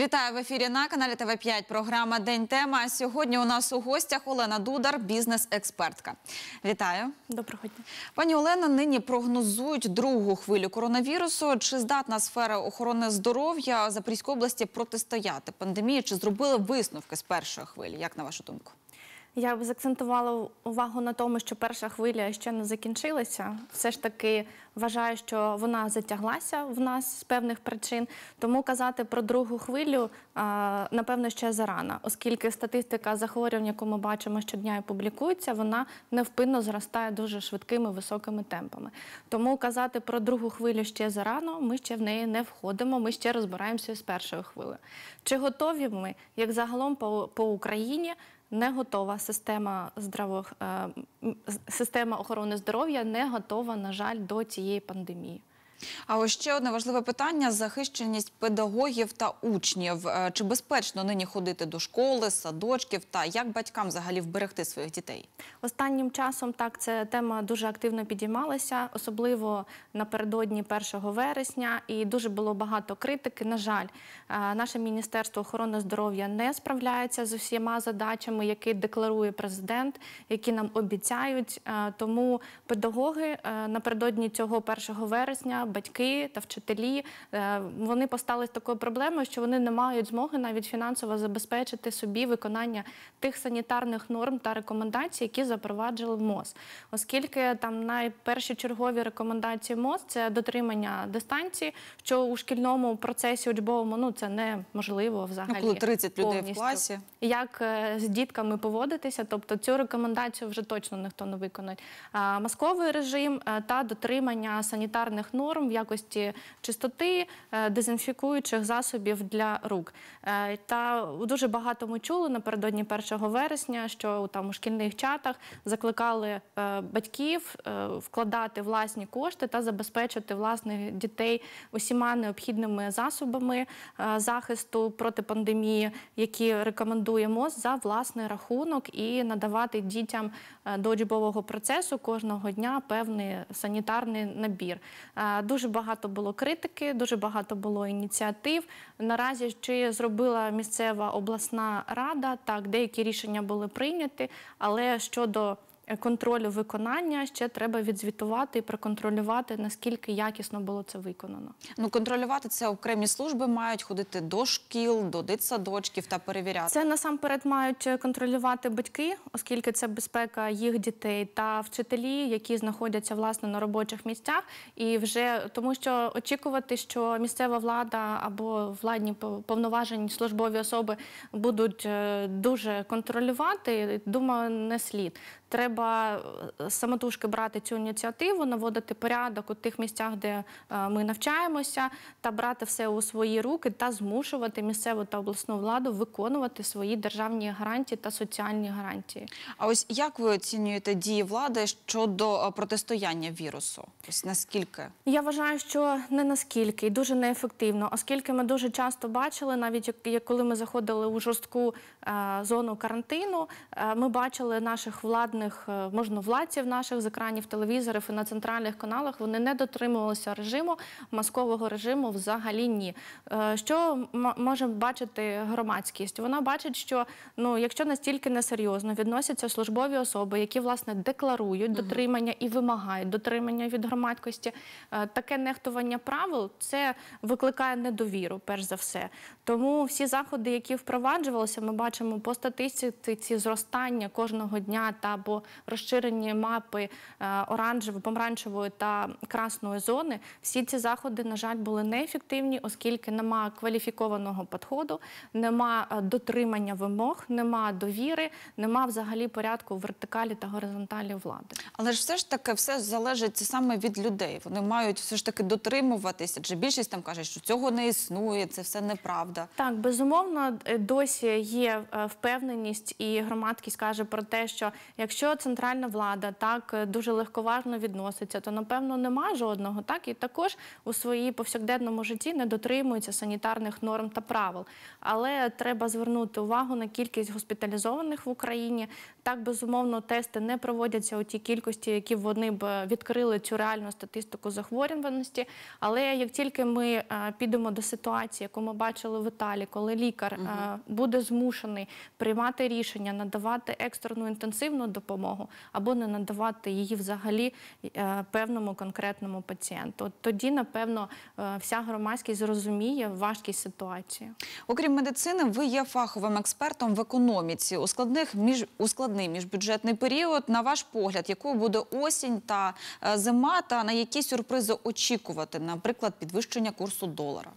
Вітаю в ефірі на каналі ТВ 5 Програма День тема. Сьогодні у нас у гостях Олена Дудар, бізнес-експертка. Вітаю, доброго дня, пані Олена. Нині прогнозують другу хвилю коронавірусу. Чи здатна сфера охорони здоров'я Запорізької області протистояти пандемії? Чи зробили висновки з першої хвилі? Як на вашу думку? Я б закцентувала увагу на тому, що перша хвиля ще не закінчилася. Все ж таки вважаю, що вона затяглася в нас з певних причин. Тому казати про другу хвилю напевно ще зарано, оскільки статистика захворювань, яку ми бачимо щодня і публікується, вона невпинно зростає дуже швидкими високими темпами. Тому казати про другу хвилю ще зарано, ми ще в неї не входимо. Ми ще розбираємося з першою хвилею. Чи готові ми як загалом по, по Україні? не готова система здравох е, система охорони здоров'я не готова, на жаль, до цієї пандемії. А ось ще одне важливе питання: захищеність педагогів та учнів. Е, чи безпечно нині ходити до школи, садочків та як батькам взагалі вберегти своїх дітей? Останнім часом так ця тема дуже активно підіймалася, особливо напередодні 1 вересня, і дуже було багато критики. На жаль, е, наше міністерство охорони здоров'я не справляється з усіма задачами, які декларує президент, які нам обіцяють. Е, тому педагоги напередодні цього 1 вересня батьки та вчителі е, вони постали з такою проблемою, що вони не мають змоги навіть фінансово забезпечити собі виконання тих санітарних норм та рекомендацій, які запроваджили МОЗ, оскільки там найперші чергові рекомендації МОЗ це дотримання дистанції, що у шкільному процесі учбовому ну це неможливо взагалі. Ну, коли 30 людей повністю. в класі. Як е, з дітками поводитися, тобто цю рекомендацію вже точно ніхто не виконає. Масковий режим е, та дотримання санітарних норм норм в якості чистоти, е, дезінфікуючих засобів для рук. Е, та дуже багато ми чули напередодні 1 вересня, що там у шкільних чатах закликали е, батьків вкладати власні кошти та забезпечити власних дітей усіма необхідними засобами захисту проти пандемії, які рекомендує МОЗ за власний рахунок і надавати дітям до учбового процесу кожного дня певний санітарний набір. Дуже багато було критики, дуже багато було ініціатив. Наразі чи зробила місцева обласна рада, так деякі рішення були прийняті, але щодо Е, контролю виконання ще треба відзвітувати і проконтролювати, наскільки якісно було це виконано. Ну контролювати це окремі служби мають ходити до шкіл, до дитсадочків та перевіряти. Це насамперед мають е, контролювати батьки, оскільки це безпека їх дітей та вчителі, які знаходяться власне на робочих місцях, і вже тому, що очікувати, що місцева влада або владні повноважені службові особи будуть е, дуже контролювати, думаю, не слід. Треба е, самотужки брати цю ініціативу, наводити порядок у тих місцях, де е, ми навчаємося, та брати все у свої руки та змушувати місцеву та обласну владу виконувати свої державні гарантії та соціальні гарантії. А ось як ви оцінюєте дії влади щодо е, протистояння вірусу? Ось наскільки я вважаю, що не наскільки і дуже неефективно, оскільки ми дуже часто бачили, навіть коли ми заходили у жорстку зону карантину, ми бачили наших владних владних е, можновладців наших з екранів телевізорів і на центральних каналах вони не дотримувалися режиму маскового режиму. Взагалі ні. Е, що може бачити громадськість? Вона бачить, що ну, якщо настільки несерйозно відносяться службові особи, які власне декларують дотримання і вимагають дотримання від громадськості, е, таке нехтування правил це викликає недовіру, перш за все. Тому всі заходи, які впроваджувалися, ми бачимо по статистиці зростання кожного дня та або розширені мапи е, оранжевої, помаранчевої та красної зони. Всі ці заходи, на жаль, були неефективні, оскільки нема кваліфікованого підходу, нема е, дотримання вимог, нема довіри, нема взагалі порядку вертикалі та горизонталі влади. Але ж все ж таки все залежить саме від людей. Вони мають все ж таки дотримуватися. Адже більшість там каже, що цього не існує, це все неправда. Так, безумовно, е, досі є впевненість, і громадськість каже про те, що якщо Якщо центральна влада так е, дуже легковажно відноситься, то напевно нема жодного, так і також у своїй повсякденному житті не дотримуються санітарних норм та правил. Але треба звернути увагу на кількість госпіталізованих в Україні. Так безумовно тести не проводяться у тій кількості, які вони б е, відкрили цю реальну статистику захворюваності. Але як тільки ми е, підемо до ситуації, яку ми бачили в Італії, коли лікар буде змушений приймати рішення, надавати екстрену інтенсивну допомогу, допомогу, або не надавати її взагалі е, певному конкретному пацієнту. От тоді, напевно, е, вся громадськість зрозуміє важкість ситуації. Окрім медицини, ви є фаховим експертом в економіці. У складних між у складний міжбюджетний період, на ваш погляд, якою буде осінь та е, зима, та на які сюрпризи очікувати, наприклад, підвищення курсу долара.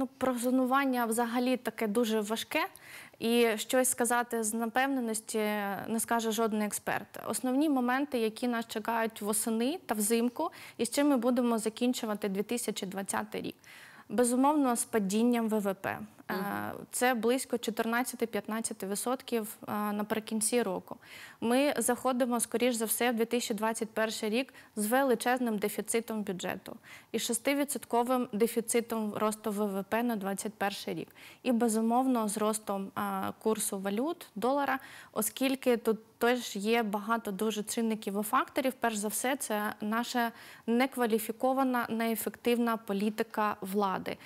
Ну, прозонування взагалі таке дуже важке, і щось сказати з напевненості не скаже жодний експерт. Основні моменти, які нас чекають восени та взимку, і з чим ми будемо закінчувати 2020 рік. Безумовно, з падінням ВВП. Е, це близько 14-15% е, наприкінці року. Ми заходимо, скоріш за все, в 2021 рік з величезним дефіцитом бюджету і 6-відсотковим дефіцитом росту ВВП на 2021 рік. І безумовно з ростом е, курсу валют долара, оскільки тут. теж є багато дуже чинників і факторів. Перш за все, це наша некваліфікована, неефективна політика влади.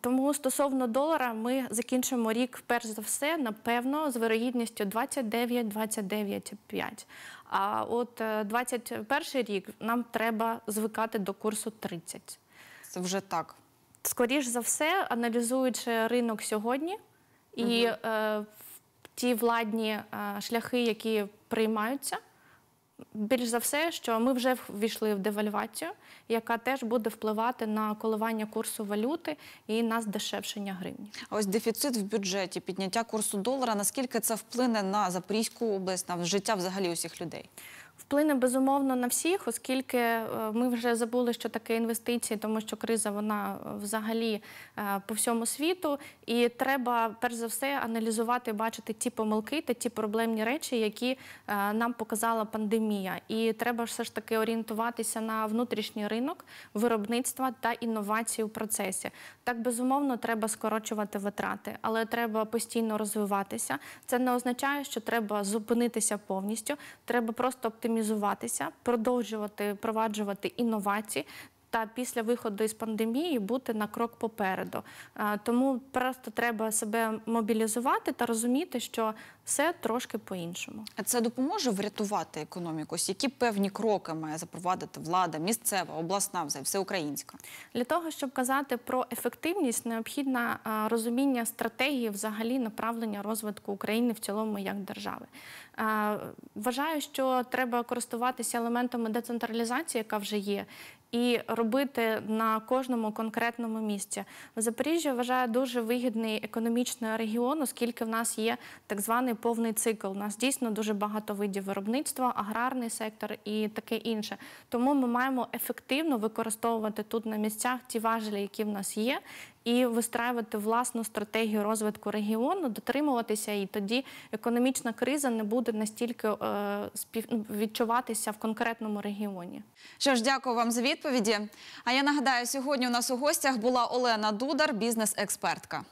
Тому стосовно долара, ми закінчимо рік, перш за все, напевно, з вирогідністю 29-29,5. А от 21 е, рік нам треба звикати до курсу 30. Це вже так. Скоріше за все, аналізуючи ринок сьогодні і угу. е, ті владні е, шляхи, які приймаються більш за все, що ми вже ввійшли в девальвацію, яка теж буде впливати на коливання курсу валюти і на здешевшення гривні. А ось дефіцит в бюджеті, підняття курсу долара. Наскільки це вплине на Запорізьку область, на життя взагалі усіх людей? Вплине безумовно на всіх, оскільки е, ми вже забули, що таке інвестиції, тому що криза вона е, взагалі е, по всьому світу, і треба перш за все аналізувати, бачити ті помилки та ті проблемні речі, які нам показала пандемія. І треба все ж таки орієнтуватися на внутрішній ринок виробництва та інновації у процесі. Так безумовно треба скорочувати витрати, але треба постійно розвиватися. Це не означає, що треба зупинитися повністю. Треба просто оптимізуватися, продовжувати проваджувати інновації. Та після виходу із пандемії бути на крок попереду, тому просто треба себе мобілізувати та розуміти, що все трошки по-іншому. А це допоможе врятувати економіку? Ось які певні кроки має запровадити влада, місцева, обласна, всеукраїнська? Для того, щоб казати про ефективність, необхідне розуміння стратегії взагалі направлення розвитку України в цілому як держави. Вважаю, що треба користуватися елементами децентралізації, яка вже є. І робити на кожному конкретному місці Запоріжжя вважає дуже вигідний економічний регіон, оскільки в нас є так званий гарний повний цикл. У нас дійсно дуже багато видів виробництва, аграрний сектор і таке інше. Тому ми маємо ефективно використовувати тут на місцях ті важелі, які в нас є, і вистраювати власну стратегію розвитку регіону, дотримуватися, і тоді економічна криза не буде настільки е, ну, відчуватися в конкретному регіоні. Що ж, дякую вам за відповіді. А я нагадаю, сьогодні у нас у гостях була Олена Дудар, бізнес-експертка.